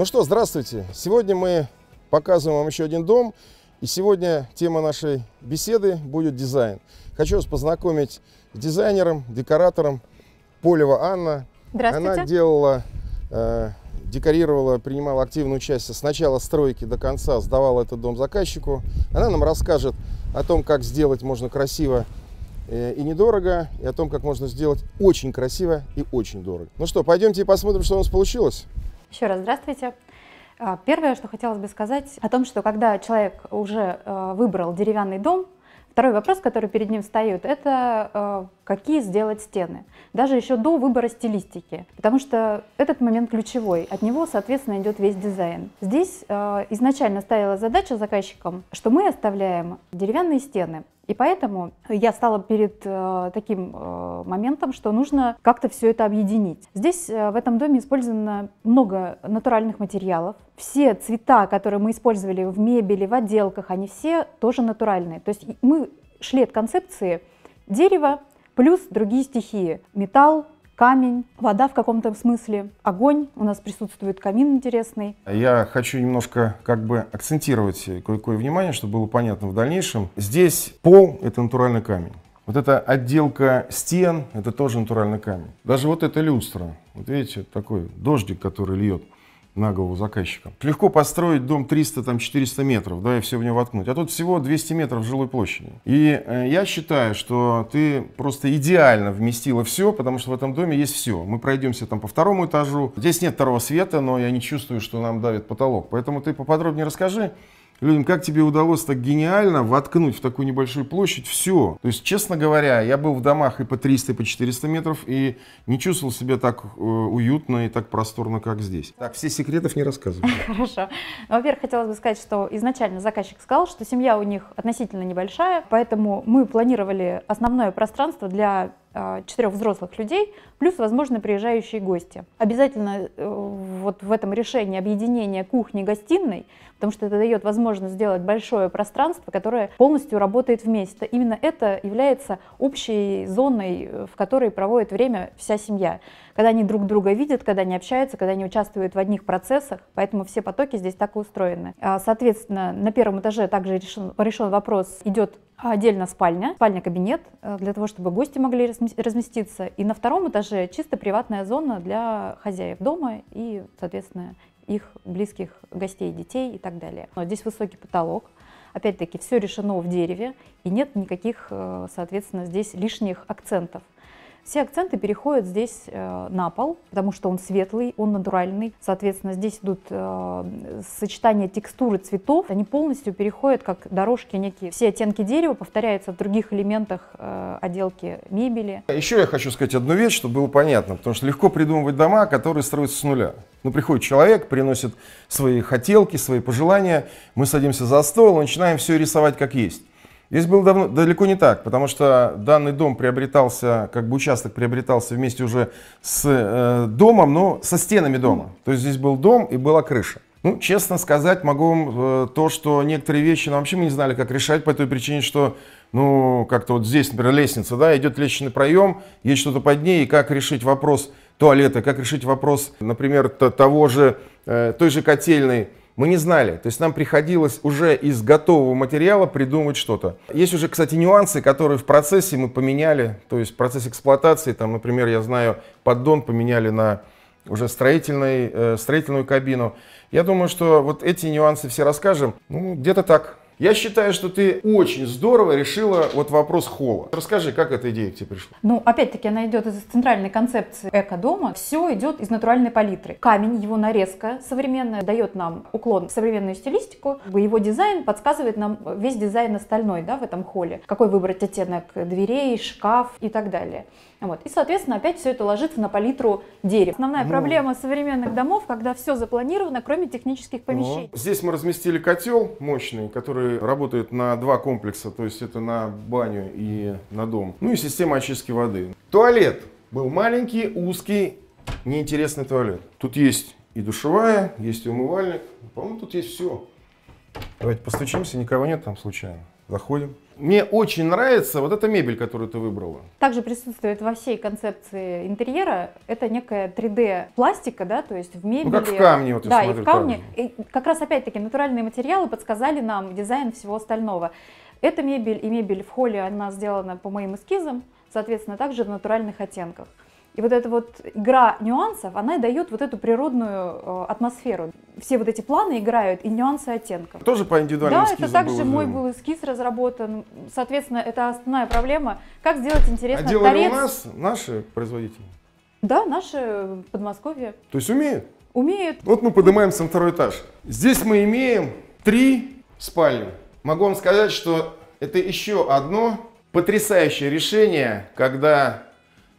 Ну что, здравствуйте. Сегодня мы показываем вам еще один дом. И сегодня тема нашей беседы будет дизайн. Хочу вас познакомить с дизайнером, декоратором Полева Анна. Здравствуйте. Она делала, э, декорировала, принимала активное участие с начала стройки до конца, сдавала этот дом заказчику. Она нам расскажет о том, как сделать можно красиво э, и недорого, и о том, как можно сделать очень красиво и очень дорого. Ну что, пойдемте и посмотрим, что у нас получилось. Еще раз здравствуйте. А, первое, что хотелось бы сказать о том, что когда человек уже э, выбрал деревянный дом, второй вопрос, который перед ним встает, это э, какие сделать стены, даже еще до выбора стилистики, потому что этот момент ключевой, от него, соответственно, идет весь дизайн. Здесь э, изначально ставила задача заказчикам, что мы оставляем деревянные стены, и поэтому я стала перед э, таким э, моментом, что нужно как-то все это объединить. Здесь э, в этом доме использовано много натуральных материалов. Все цвета, которые мы использовали в мебели, в отделках, они все тоже натуральные. То есть мы шли от концепции дерева, Плюс другие стихии. Металл, камень, вода в каком-то смысле, огонь. У нас присутствует камин интересный. Я хочу немножко как бы акцентировать кое-кое внимание, чтобы было понятно в дальнейшем. Здесь пол — это натуральный камень. Вот эта отделка стен — это тоже натуральный камень. Даже вот эта люстра, вот видите, такой дождик, который льет — на голову заказчикам. Легко построить дом 300-400 метров, да, и все в него воткнуть. А тут всего 200 метров жилой площади. И э, я считаю, что ты просто идеально вместила все, потому что в этом доме есть все. Мы пройдемся там по второму этажу. Здесь нет второго света, но я не чувствую, что нам давит потолок. Поэтому ты поподробнее расскажи людям, как тебе удалось так гениально воткнуть в такую небольшую площадь все. То есть, честно говоря, я был в домах и по 300, и по 400 метров, и не чувствовал себя так э, уютно и так просторно, как здесь. Так, все секретов не рассказывай. Хорошо. Ну, во-первых, хотелось бы сказать, что изначально заказчик сказал, что семья у них относительно небольшая, поэтому мы планировали основное пространство для а, четырех взрослых людей, плюс, возможно, приезжающие гости. Обязательно э, вот в этом решении объединение кухни-гостиной, потому что это дает возможность сделать большое пространство, которое полностью работает вместе. Именно это является общей зоной, э, в которой проводит время вся семья когда они друг друга видят, когда они общаются, когда они участвуют в одних процессах, поэтому все потоки здесь так и устроены. А, соответственно, на первом этаже также решен, решен вопрос, идет отдельно спальня, спальня-кабинет э, для того, чтобы гости могли разместиться, и на втором этаже чисто приватная зона для хозяев дома и, соответственно, их близких гостей, детей и так далее. Но здесь высокий потолок, опять-таки все решено в дереве и нет никаких, э, соответственно, здесь лишних акцентов. Все акценты переходят здесь э, на пол, потому что он светлый, он натуральный. Соответственно, здесь идут э, сочетания текстуры цветов. Они полностью переходят как дорожки некие. Все оттенки дерева повторяются в других элементах э, отделки мебели. Еще я хочу сказать одну вещь, чтобы было понятно, потому что легко придумывать дома, которые строятся с нуля. Ну, приходит человек, приносит свои хотелки, свои пожелания, мы садимся за стол, и начинаем все рисовать как есть. Здесь было давно, далеко не так, потому что данный дом приобретался, как бы участок приобретался вместе уже с э, домом, но со стенами дома. То есть здесь был дом и была крыша. Ну, честно сказать, могу вам э, то, что некоторые вещи ну, вообще мы не знали, как решать по той причине, что, ну, как-то вот здесь, например, лестница, да, идет лестничный проем, есть что-то под ней, и как решить вопрос туалета, как решить вопрос, например, того же, э, той же котельной, мы не знали, то есть нам приходилось уже из готового материала придумывать что-то. Есть уже, кстати, нюансы, которые в процессе мы поменяли, то есть в процессе эксплуатации, там, например, я знаю, поддон поменяли на уже строительной, э, строительную кабину. Я думаю, что вот эти нюансы все расскажем. Ну, где-то так. Я считаю, что ты очень здорово решила вот вопрос холла. Расскажи, как эта идея к тебе пришла? Ну, опять-таки, она идет из центральной концепции эко-дома. Все идет из натуральной палитры. Камень, его нарезка современная, дает нам уклон в современную стилистику. Его дизайн подсказывает нам весь дизайн остальной да, в этом холле. Какой выбрать оттенок дверей, шкаф и так далее. Вот. И, соответственно, опять все это ложится на палитру дерева. Основная ну. проблема современных домов, когда все запланировано, кроме технических помещений. Ну. Здесь мы разместили котел мощный, который который работает на два комплекса, то есть это на баню и на дом. Ну и система очистки воды. Туалет был маленький, узкий, неинтересный туалет. Тут есть и душевая, есть и умывальник. По-моему, тут есть все. Давайте постучимся, никого нет там случайно. Заходим. Мне очень нравится вот эта мебель, которую ты выбрала. Также присутствует во всей концепции интерьера, это некая 3D-пластика, да, то есть в мебели. Ну, как в камне, вот я Да, и в камне. И как раз опять-таки натуральные материалы подсказали нам дизайн всего остального. Эта мебель и мебель в холле, она сделана по моим эскизам, соответственно, также в натуральных оттенках. И вот эта вот игра нюансов, она и дает вот эту природную э, атмосферу. Все вот эти планы играют и нюансы оттенков. Тоже по индивидуальным Да, это также мой был эскиз разработан. Соответственно, это основная проблема. Как сделать интересно а делали торец... у нас наши производители? Да, наши э, Подмосковье. То есть умеют? Умеют. Вот мы поднимаемся на второй этаж. Здесь мы имеем три спальни. Могу вам сказать, что это еще одно потрясающее решение, когда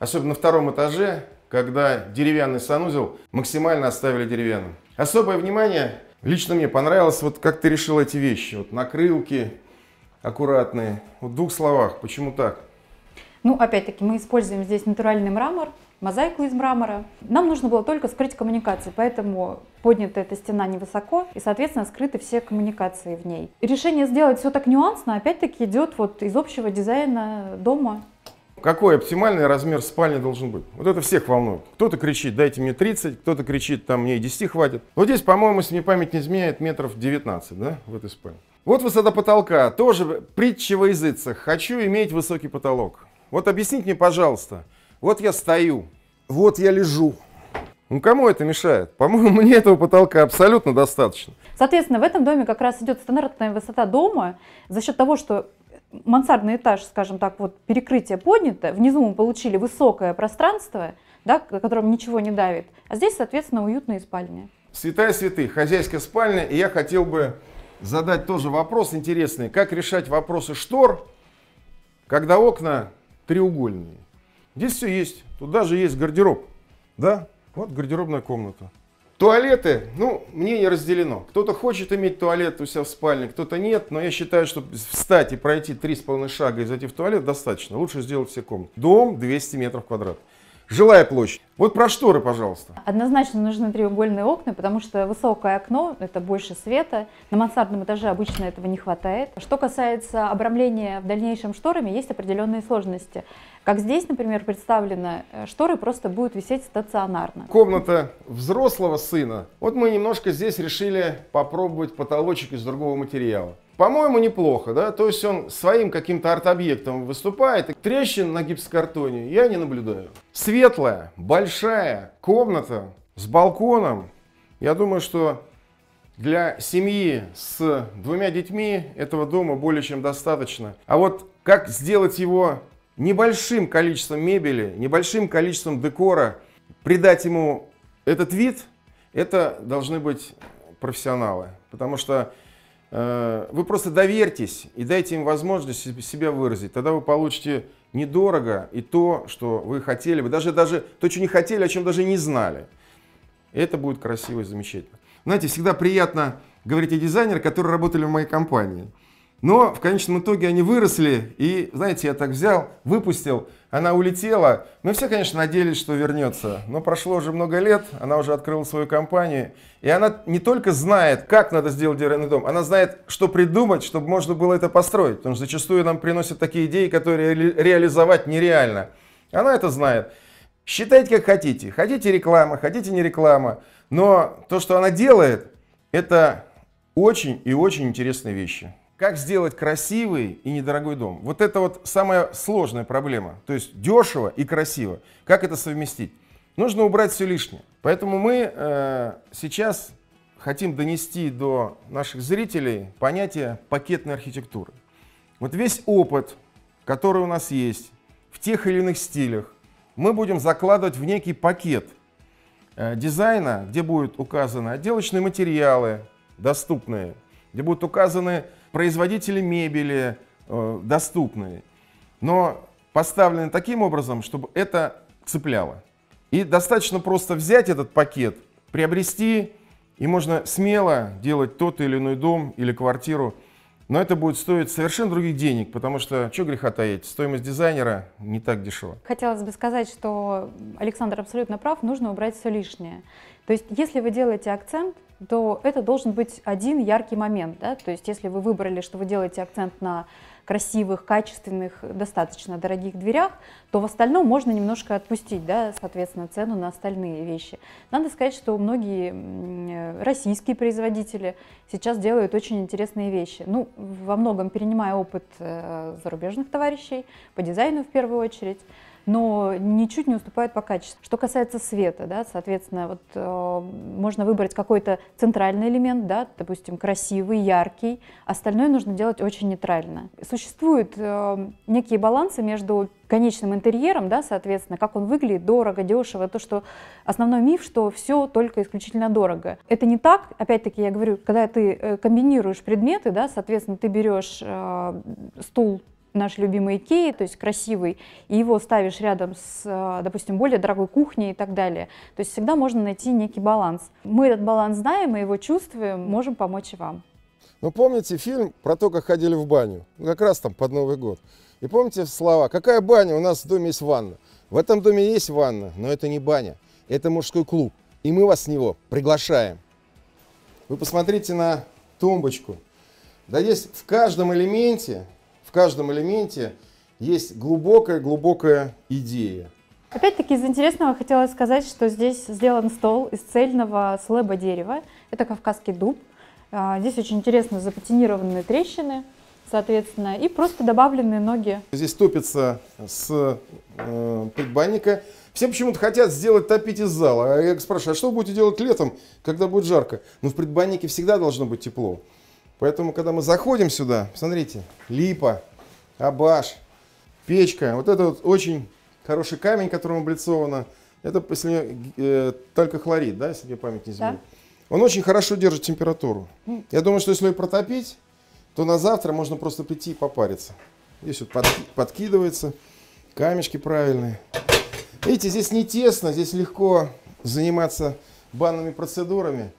Особенно на втором этаже, когда деревянный санузел максимально оставили деревянным. Особое внимание лично мне понравилось, вот как ты решил эти вещи. Вот накрылки аккуратные. Вот в двух словах, почему так? Ну, опять-таки, мы используем здесь натуральный мрамор, мозаику из мрамора. Нам нужно было только скрыть коммуникации, поэтому поднята эта стена невысоко, и, соответственно, скрыты все коммуникации в ней. И решение сделать все так нюансно, опять-таки, идет вот из общего дизайна дома. Какой оптимальный размер спальни должен быть? Вот это всех волнует. Кто-то кричит, дайте мне 30, кто-то кричит, там мне и 10 хватит. Вот здесь, по-моему, если мне память не изменяет, метров 19, да, в этой спальне. Вот высота потолка, тоже притча во языцах. Хочу иметь высокий потолок. Вот объясните мне, пожалуйста, вот я стою, вот я лежу, ну кому это мешает? По-моему, мне этого потолка абсолютно достаточно. Соответственно, в этом доме как раз идет стандартная высота дома за счет того, что мансардный этаж, скажем так, вот перекрытие поднято, внизу мы получили высокое пространство, да, которым ничего не давит, а здесь, соответственно, уютные спальни. Святая святых, хозяйская спальня, и я хотел бы задать тоже вопрос интересный, как решать вопросы штор, когда окна треугольные. Здесь все есть, тут даже есть гардероб, да, вот гардеробная комната. Туалеты, ну, мне мнение разделено. Кто-то хочет иметь туалет у себя в спальне, кто-то нет, но я считаю, что встать и пройти три 3,5 шага и зайти в туалет достаточно. Лучше сделать все комнаты. Дом 200 метров квадратных. Жилая площадь. Вот про шторы, пожалуйста. Однозначно нужны треугольные окна, потому что высокое окно – это больше света. На мансардном этаже обычно этого не хватает. Что касается обрамления в дальнейшем шторами, есть определенные сложности. Как здесь, например, представлено, э, шторы просто будут висеть стационарно. Комната взрослого сына. Вот мы немножко здесь решили попробовать потолочек из другого материала. По-моему, неплохо, да? То есть он своим каким-то арт-объектом выступает. Трещин на гипсокартоне я не наблюдаю. Светлая, большая комната с балконом. Я думаю, что для семьи с двумя детьми этого дома более чем достаточно. А вот как сделать его небольшим количеством мебели, небольшим количеством декора, придать ему этот вид, это должны быть профессионалы. Потому что Э, вы просто доверьтесь и дайте им возможность себя выразить. Тогда вы получите недорого и то, что вы хотели бы, даже, даже то, что не хотели, о чем даже не знали. И это будет красиво и замечательно. Знаете, всегда приятно говорить о дизайнерах, которые работали в моей компании. Но в конечном итоге они выросли, и, знаете, я так взял, выпустил, она улетела. Мы все, конечно, надеялись, что вернется, но прошло уже много лет, она уже открыла свою компанию, и она не только знает, как надо сделать деревянный дом, она знает, что придумать, чтобы можно было это построить, потому что зачастую нам приносят такие идеи, которые реализовать нереально. Она это знает. Считайте, как хотите. Хотите реклама, хотите не реклама. Но то, что она делает, это очень и очень интересные вещи как сделать красивый и недорогой дом. Вот это вот самая сложная проблема. То есть дешево и красиво. Как это совместить? Нужно убрать все лишнее. Поэтому мы э, сейчас хотим донести до наших зрителей понятие пакетной архитектуры. Вот весь опыт, который у нас есть в тех или иных стилях, мы будем закладывать в некий пакет э, дизайна, где будут указаны отделочные материалы доступные, где будут указаны производители мебели э, доступные, но поставлены таким образом, чтобы это цепляло. И достаточно просто взять этот пакет, приобрести, и можно смело делать тот или иной дом или квартиру, но это будет стоить совершенно других денег, потому что, что греха таить, стоимость дизайнера не так дешево. Хотелось бы сказать, что Александр абсолютно прав, нужно убрать все лишнее. То есть, если вы делаете акцент то это должен быть один яркий момент. Да? То есть если вы выбрали, что вы делаете акцент на красивых, качественных, достаточно дорогих дверях, то в остальном можно немножко отпустить, да, соответственно, цену на остальные вещи. Надо сказать, что многие э, российские производители сейчас делают очень интересные вещи. Ну, во многом перенимая опыт э, зарубежных товарищей по дизайну в первую очередь но ничуть не уступают по качеству. Что касается света, да, соответственно, вот, э, можно выбрать какой-то центральный элемент, да, допустим, красивый, яркий, остальное нужно делать очень нейтрально. Существуют э, некие балансы между конечным интерьером, да, соответственно, как он выглядит, дорого, дешево, то, что основной миф, что все только исключительно дорого. Это не так, опять-таки я говорю, когда ты э, комбинируешь предметы, да, соответственно, ты берешь э, стул наш любимый Икеи, то есть красивый, и его ставишь рядом с, э, допустим, более дорогой кухней и так далее. То есть всегда можно найти некий баланс. Мы этот баланс знаем, мы его чувствуем, можем помочь и вам. Ну, помните фильм про то, как ходили в баню? Ну, как раз там под Новый год. И помните слова «Какая баня? У нас в доме есть ванна». В этом доме есть ванна, но это не баня. Это мужской клуб. И мы вас в него приглашаем. Вы посмотрите на тумбочку. Да есть в каждом элементе в каждом элементе есть глубокая-глубокая идея. Опять-таки из интересного хотела сказать, что здесь сделан стол из цельного слэба дерева. Это кавказский дуб. А, здесь очень интересно запатинированные трещины, соответственно, и просто добавленные ноги. Здесь топится с э, предбанника. Все почему-то хотят сделать топить из зала. А я спрашиваю, а что вы будете делать летом, когда будет жарко? Но ну, в предбаннике всегда должно быть тепло. Поэтому, когда мы заходим сюда, смотрите, липа, абаш, печка. Вот это вот очень хороший камень, которым облицовано. Это, если э, только хлорид, да, если я память не изменит. Да. Он очень хорошо держит температуру. Я думаю, что если ее протопить, то на завтра можно просто прийти и попариться. Здесь вот под, подкидывается, камешки правильные. Видите, здесь не тесно, здесь легко заниматься банными процедурами.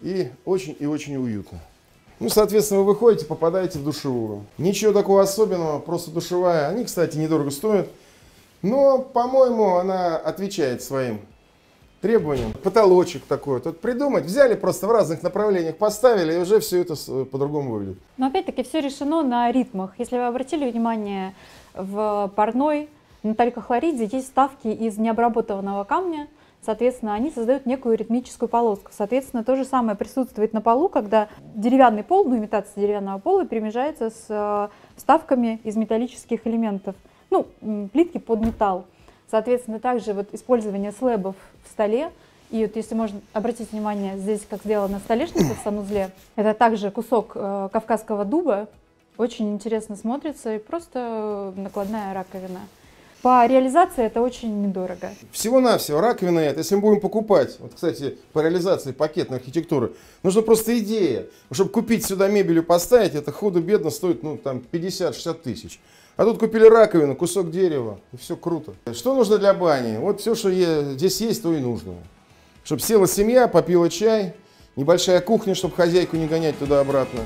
И очень и очень уютно. Ну, соответственно, вы выходите, попадаете в душевую. Ничего такого особенного, просто душевая. Они, кстати, недорого стоят. Но, по-моему, она отвечает своим требованиям. Потолочек такой. Тут придумать. Взяли просто в разных направлениях, поставили, и уже все это э, по-другому выглядит. Но опять-таки все решено на ритмах. Если вы обратили внимание, в парной на талькохлориде есть ставки из необработанного камня, соответственно, они создают некую ритмическую полоску. Соответственно, то же самое присутствует на полу, когда деревянный пол, ну, имитация деревянного пола перемежается с э, вставками из металлических элементов, ну, плитки под металл. Соответственно, также вот использование слэбов в столе, и вот если можно обратить внимание, здесь как сделана столешница в санузле, это также кусок э, кавказского дуба, очень интересно смотрится и просто э, накладная раковина. По реализации это очень недорого. Всего-навсего раковина это, если мы будем покупать, вот, кстати, по реализации пакетной архитектуры, нужно просто идея. Чтобы купить сюда мебель и поставить, это худо-бедно стоит, ну, там, 50-60 тысяч. А тут купили раковину, кусок дерева, и все круто. Что нужно для бани? Вот все, что здесь есть, то и нужно. Чтобы села семья, попила чай, небольшая кухня, чтобы хозяйку не гонять туда-обратно.